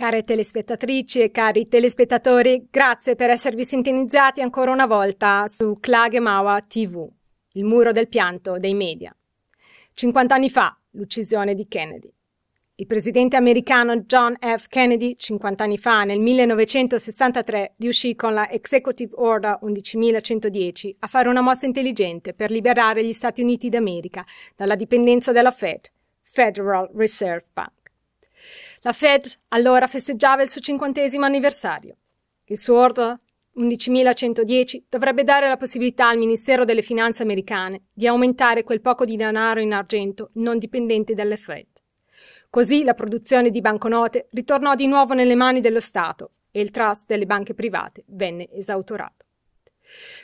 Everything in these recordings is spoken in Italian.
Care telespettatrici e cari telespettatori, grazie per esservi sintonizzati ancora una volta su Klagemauer TV, il muro del pianto dei media. 50 anni fa, l'uccisione di Kennedy. Il presidente americano John F. Kennedy, 50 anni fa, nel 1963, riuscì con la Executive Order 11110 a fare una mossa intelligente per liberare gli Stati Uniti d'America dalla dipendenza della Fed, Federal Reserve Bank. La Fed allora festeggiava il suo cinquantesimo anniversario. Il suo ordine 11.110 dovrebbe dare la possibilità al Ministero delle Finanze americane di aumentare quel poco di denaro in argento non dipendente dalle Fed. Così la produzione di banconote ritornò di nuovo nelle mani dello Stato e il trust delle banche private venne esautorato.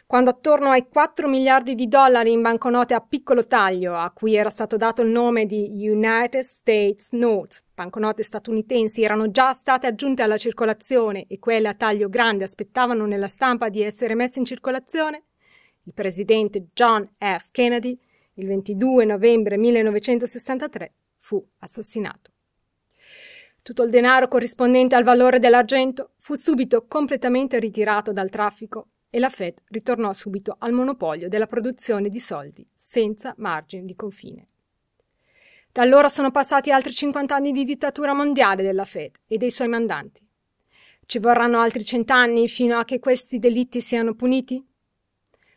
Quando attorno ai 4 miliardi di dollari in banconote a piccolo taglio, a cui era stato dato il nome di United States Notes, banconote statunitensi erano già state aggiunte alla circolazione e quelle a taglio grande aspettavano nella stampa di essere messe in circolazione, il presidente John F. Kennedy, il 22 novembre 1963, fu assassinato. Tutto il denaro corrispondente al valore dell'argento fu subito completamente ritirato dal traffico e la Fed ritornò subito al monopolio della produzione di soldi, senza margine di confine. Da allora sono passati altri 50 anni di dittatura mondiale della Fed e dei suoi mandanti. Ci vorranno altri cent'anni fino a che questi delitti siano puniti?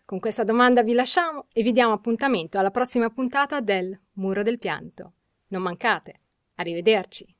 Con questa domanda vi lasciamo e vi diamo appuntamento alla prossima puntata del Muro del Pianto. Non mancate. Arrivederci.